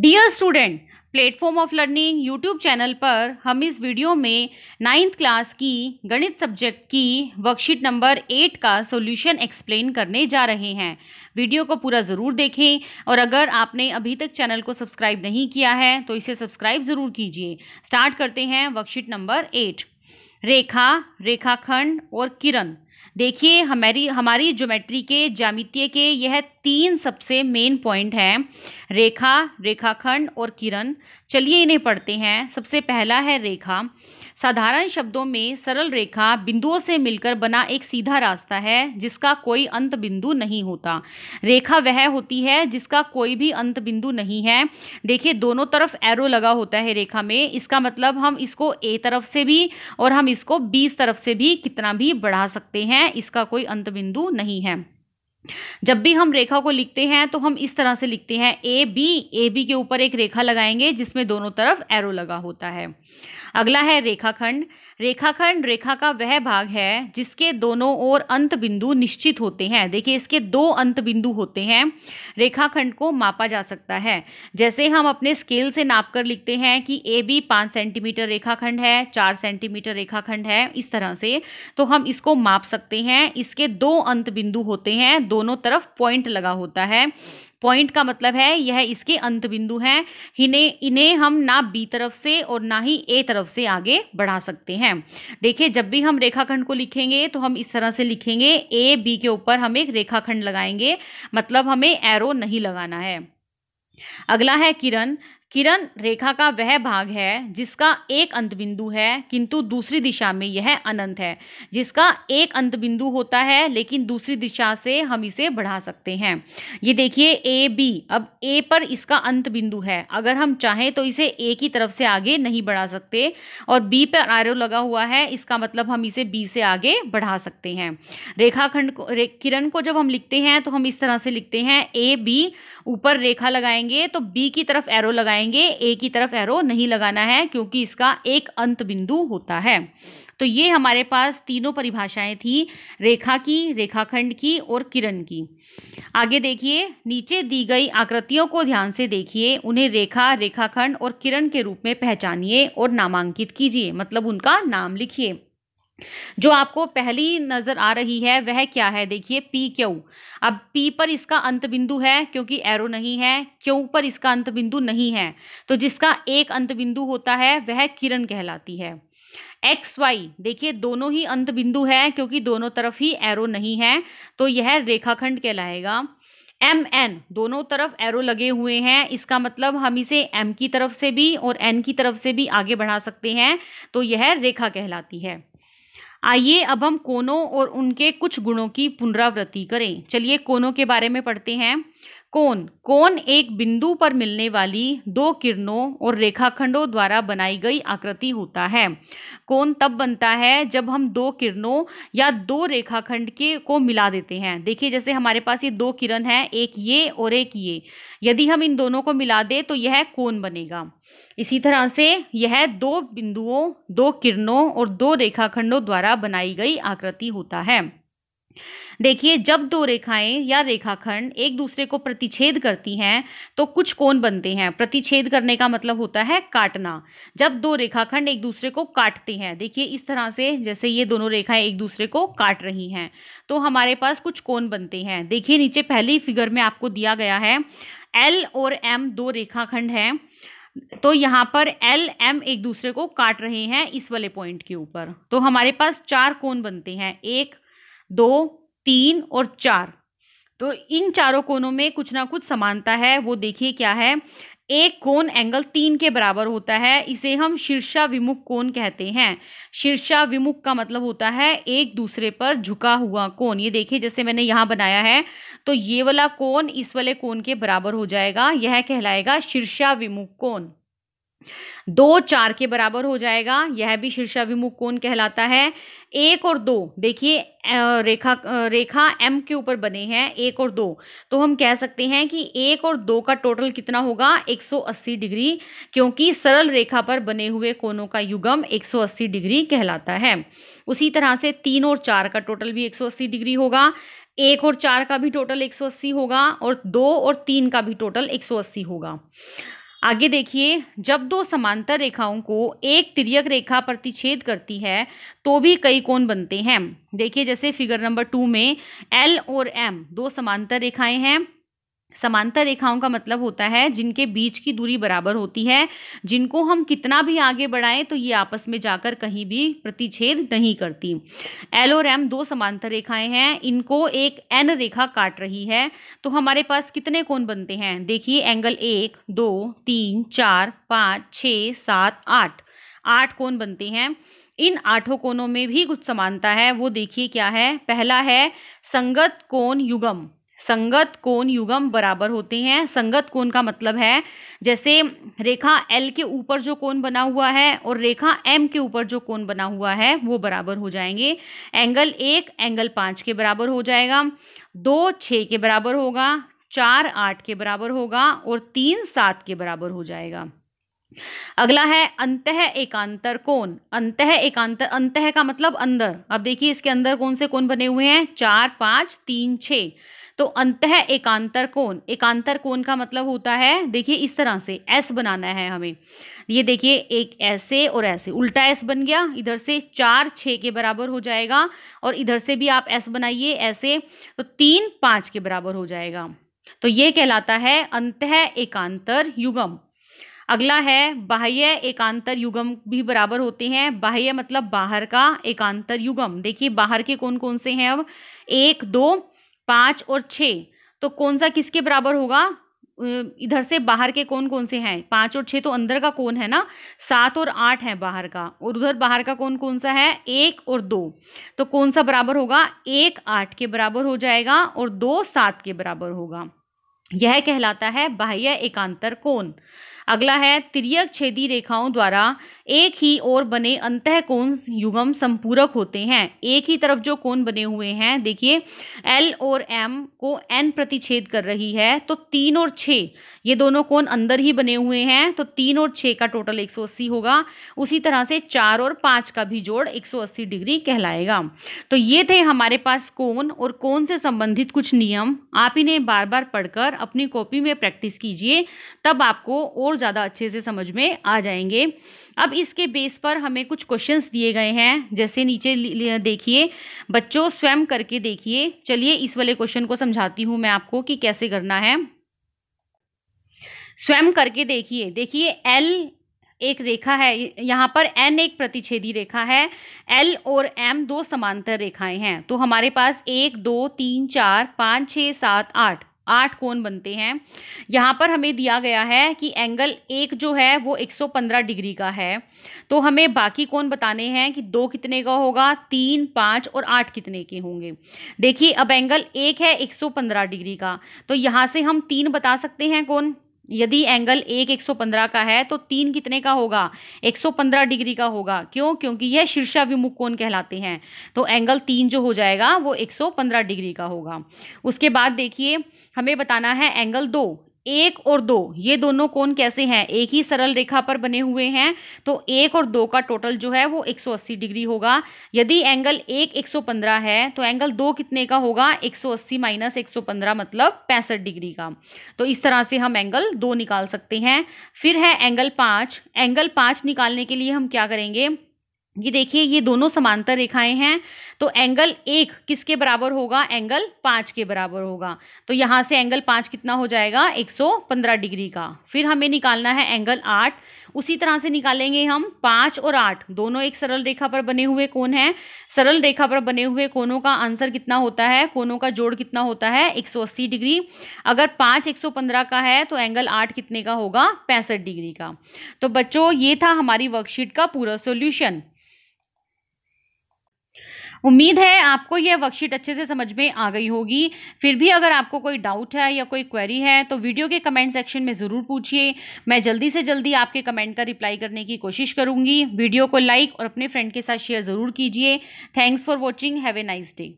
dear student platform of learning YouTube channel पर हम इस वीडियो में नाइन्थ क्लास की गणित सब्जेक्ट की वर्कशीट नंबर एट का सॉल्यूशन एक्सप्लेन करने जा रहे हैं वीडियो को पूरा ज़रूर देखें और अगर आपने अभी तक चैनल को सब्सक्राइब नहीं किया है तो इसे सब्सक्राइब ज़रूर कीजिए स्टार्ट करते हैं वर्कशीट नंबर एट रेखा रेखाखंड और किरण देखिए हमारी हमारी ज्योमेट्री के ज्यामितीय के यह तीन सबसे मेन पॉइंट हैं रेखा रेखाखंड और किरण चलिए इन्हें पढ़ते हैं सबसे पहला है रेखा साधारण शब्दों में सरल रेखा बिंदुओं से मिलकर बना एक सीधा रास्ता है जिसका कोई अंत बिंदु नहीं होता रेखा वह होती है जिसका कोई भी अंत बिंदु नहीं है देखिए दोनों तरफ एरो लगा होता है रेखा में इसका मतलब हम इसको ए तरफ से भी और हम इसको बीस तरफ से भी कितना भी बढ़ा सकते हैं इसका कोई अंत बिंदु नहीं है जब भी हम रेखा को लिखते हैं तो हम इस तरह से लिखते हैं ए बी ए बी के ऊपर एक रेखा लगाएंगे जिसमें दोनों तरफ एरो लगा होता है अगला है रेखाखंड रेखाखंड रेखा का वह भाग है जिसके दोनों ओर अंत बिंदु निश्चित होते हैं देखिए इसके दो अंत बिंदु होते हैं रेखाखंड को मापा जा सकता है जैसे हम अपने स्केल से नाप कर लिखते हैं कि ए बी पाँच सेंटीमीटर रेखाखंड है चार सेंटीमीटर रेखाखंड है इस तरह से तो हम इसको माप सकते हैं इसके दो अंत बिंदु होते हैं दोनों तरफ पॉइंट लगा होता है पॉइंट का मतलब है यह इसके अंत बिंदु हैं इन्हें इन्हें हम ना बी तरफ से और ना ही ए तरफ से आगे बढ़ा सकते हैं देखिए जब भी हम रेखाखंड को लिखेंगे तो हम इस तरह से लिखेंगे ए बी के ऊपर हम एक रेखाखंड लगाएंगे मतलब हमें एरो नहीं लगाना है अगला है किरण किरण रेखा का वह भाग है जिसका एक अंतबिंदु है किंतु दूसरी दिशा में यह अनंत है जिसका एक अंतबिंदु होता है लेकिन दूसरी दिशा से हम इसे बढ़ा सकते हैं ये देखिए ए बी अब ए पर इसका अंत बिंदु है अगर हम चाहें तो इसे ए की तरफ से आगे नहीं बढ़ा सकते और बी पर आरो लगा हुआ है इसका मतलब हम इसे बी से आगे बढ़ा सकते हैं रेखाखंड को रे, किरण को जब हम लिखते हैं तो हम इस तरह से लिखते हैं ए बी ऊपर रेखा लगाएंगे तो बी की तरफ एरो लगाएंगे लगाएंगे एक ही तरफ एरो नहीं लगाना है क्योंकि इसका एक अंत बिंदु होता है तो ये हमारे पास तीनों परिभाषाएं थी रेखा की रेखाखंड की और किरण की आगे देखिए नीचे दी गई आकृतियों को ध्यान से देखिए उन्हें रेखा रेखाखंड और किरण के रूप में पहचानिए और नामांकित कीजिए मतलब उनका नाम लिखिए जो आपको पहली नज़र आ रही है वह क्या है देखिए पी क्यू अब पी पर इसका अंत बिंदु है क्योंकि एरो नहीं है क्यू पर इसका अंत बिंदु नहीं है तो जिसका एक अंत बिंदु होता है वह किरण कहलाती है एक्स वाई देखिए दोनों ही अंत बिंदु है क्योंकि दोनों तरफ ही एरो नहीं है तो यह रेखाखंड कहलाएगा एम एन दोनों तरफ एरो लगे हुए हैं इसका मतलब हम इसे एम की तरफ से भी और एन की तरफ से भी आगे बढ़ा सकते हैं तो यह रेखा कहलाती है आइए अब हम कोनों और उनके कुछ गुणों की पुनरावृत्ति करें चलिए कोनों के बारे में पढ़ते हैं कोन कोन एक बिंदु पर मिलने वाली दो किरणों और रेखाखंडों द्वारा बनाई गई आकृति होता है कोन तब बनता है जब हम दो किरणों या दो रेखाखंड के को मिला देते हैं देखिए जैसे हमारे पास ये दो किरण है एक ये और एक ये यदि हम इन दोनों को मिला दें तो यह कोन बनेगा इसी तरह से यह दो बिंदुओं दो किरणों और दो रेखाखंडों द्वारा बनाई गई आकृति होता है देखिए जब दो रेखाएं या रेखाखंड एक दूसरे को प्रतिच्छेद करती हैं तो कुछ कोण बनते हैं प्रतिच्छेद करने का मतलब होता है काटना जब दो रेखाखंड एक दूसरे को काटते हैं देखिए इस तरह से जैसे ये दोनों रेखाएं एक दूसरे को काट रही हैं तो हमारे पास कुछ कोण बनते हैं देखिए नीचे पहली फिगर में आपको दिया गया है एल और एम दो रेखाखंड हैं तो यहाँ पर एल एम एक दूसरे को काट रहे हैं इस वाले पॉइंट के ऊपर तो हमारे पास चार कोण बनते हैं एक दो तीन और चार तो इन चारों कोनों में कुछ ना कुछ समानता है वो देखिए क्या है एक कोण एंगल तीन के बराबर होता है इसे हम शीर्षा विमुख कोण कहते हैं शीर्षा विमुख का मतलब होता है एक दूसरे पर झुका हुआ कोण ये देखिए जैसे मैंने यहाँ बनाया है तो ये वाला कोण इस वाले कोण के बराबर हो जाएगा यह कहलाएगा शीर्षा विमुख कोण दो चार के बराबर हो जाएगा यह भी शीर्षाभिमुख कौन कहलाता है एक और दो देखिए रेखा रेखा एम के ऊपर बने हैं एक और दो तो हम कह सकते हैं कि एक और दो का टोटल कितना होगा 180 डिग्री क्योंकि सरल रेखा पर बने हुए कोनों का युगम 180 डिग्री कहलाता है उसी तरह से तीन और चार का टोटल भी 180 डिग्री होगा एक और चार का भी टोटल एक होगा और दो और तीन का भी टोटल एक होगा आगे देखिए जब दो समांतर रेखाओं को एक तिरक रेखा प्रतिच्छेद करती है तो भी कई कोण बनते हैं देखिए जैसे फिगर नंबर टू में एल और एम दो समांतर रेखाएं हैं समांतर रेखाओं का मतलब होता है जिनके बीच की दूरी बराबर होती है जिनको हम कितना भी आगे बढ़ाएं तो ये आपस में जाकर कहीं भी प्रतिच्छेद नहीं करती एम दो समांतर रेखाएं हैं इनको एक एन रेखा काट रही है तो हमारे पास कितने कोण बनते हैं देखिए एंगल एक दो तीन चार पाँच छ सात आठ आठ कोण बनते हैं इन आठों कोणों में भी कुछ समानता है वो देखिए क्या है पहला है संगत कोण युगम संगत कोण युगम बराबर होते हैं संगत कोण का मतलब है जैसे रेखा एल के ऊपर जो कोण बना हुआ है और रेखा एम के ऊपर जो कोण बना हुआ है वो बराबर हो जाएंगे एंगल एक एंगल पाँच के बराबर हो जाएगा दो छः के बराबर होगा चार आठ के बराबर होगा और तीन सात के बराबर हो जाएगा अगला है अंत एकांतर कोण अंत एकांतर अंत का मतलब अंदर अब देखिए इसके अंदर कौन से कोण बने हुए हैं चार पाँच तीन छः तो अंत एकांतर कोण एकांतर कोण का मतलब होता है देखिए इस तरह से एस बनाना है हमें ये देखिए एक ऐसे और ऐसे उल्टा एस बन गया इधर से चार छः के बराबर हो जाएगा और इधर से भी आप एस बनाइए ऐसे तो तीन पाँच के बराबर हो जाएगा तो ये कहलाता है अंत एकांतर युगम अगला है बाह्य एकांतर युगम भी बराबर होते हैं बाह्य मतलब बाहर का एकांतर युगम देखिए बाहर के कौन कौन से हैं अब एक दो पाँच और छः तो कौन सा किसके बराबर होगा इधर से बाहर के कौन कौन से हैं पाँच और छः तो अंदर का कौन है ना सात और आठ है बाहर का और उधर बाहर का कौन कौन सा है एक और दो तो कौन सा बराबर होगा एक आठ के बराबर हो जाएगा और दो सात के बराबर होगा यह कहलाता है बाह्य एकांतर कोण अगला है त्रियक छेदी रेखाओं द्वारा एक ही ओर बने अंत कोण युगम संपूरक होते हैं एक ही तरफ जो कोण बने हुए हैं देखिए एल और एम को एन प्रतिच्छेद कर रही है तो तीन और छः ये दोनों कोण अंदर ही बने हुए हैं तो तीन और छः का टोटल 180 होगा उसी तरह से चार और पाँच का भी जोड़ 180 डिग्री कहलाएगा तो ये थे हमारे पास कोण और कोण से संबंधित कुछ नियम आप इन्हें बार बार पढ़कर अपनी कॉपी में प्रैक्टिस कीजिए तब आपको और ज़्यादा अच्छे से समझ में आ जाएंगे अब इसके बेस पर हमें कुछ क्वेश्चंस दिए गए हैं जैसे नीचे देखिए बच्चों स्वयं करके देखिए चलिए इस वाले क्वेश्चन को समझाती हूँ मैं आपको कि कैसे करना है स्वयं करके देखिए देखिए एल एक रेखा है यहाँ पर एन एक प्रतिच्छेदी रेखा है एल और एम दो समांतर रेखाएं हैं तो हमारे पास एक दो तीन चार पाँच छः सात आठ आठ कोण बनते हैं यहाँ पर हमें दिया गया है कि एंगल एक जो है वो 115 डिग्री का है तो हमें बाकी कोण बताने हैं कि दो कितने का होगा तीन पाँच और आठ कितने के होंगे देखिए अब एंगल एक है 115 डिग्री का तो यहाँ से हम तीन बता सकते हैं कौन यदि एंगल एक 115 का है तो तीन कितने का होगा 115 डिग्री का होगा क्यों क्योंकि यह शीर्षाभिमुख कोण कहलाते हैं तो एंगल तीन जो हो जाएगा वो 115 डिग्री का होगा उसके बाद देखिए हमें बताना है एंगल दो एक और दो ये दोनों कोण कैसे हैं एक ही सरल रेखा पर बने हुए हैं तो एक और दो का टोटल जो है वो 180 डिग्री होगा यदि एंगल एक 115 है तो एंगल दो कितने का होगा 180 माइनस 115 मतलब पैंसठ डिग्री का तो इस तरह से हम एंगल दो निकाल सकते हैं फिर है एंगल पाँच एंगल पाँच निकालने के लिए हम क्या करेंगे ये देखिए ये दोनों समांतर रेखाएं हैं तो एंगल एक किसके बराबर होगा एंगल पाँच के बराबर होगा तो यहाँ से एंगल पाँच कितना हो जाएगा एक सौ पंद्रह डिग्री का फिर हमें निकालना है एंगल आठ उसी तरह से निकालेंगे हम पाँच और आठ दोनों एक सरल रेखा पर बने हुए कोण हैं सरल रेखा पर बने हुए कोनों का आंसर कितना होता है कोनों का जोड़ कितना होता है एक सौ अस्सी डिग्री अगर पाँच एक सौ पंद्रह का है तो एंगल आठ कितने का होगा पैंसठ डिग्री का तो बच्चों ये था हमारी वर्कशीट का पूरा सोल्यूशन उम्मीद है आपको यह वर्कशीट अच्छे से समझ में आ गई होगी फिर भी अगर आपको कोई डाउट है या कोई क्वेरी है तो वीडियो के कमेंट सेक्शन में ज़रूर पूछिए मैं जल्दी से जल्दी आपके कमेंट का रिप्लाई करने की कोशिश करूँगी वीडियो को लाइक और अपने फ्रेंड के साथ शेयर ज़रूर कीजिए thanks for watching have a nice day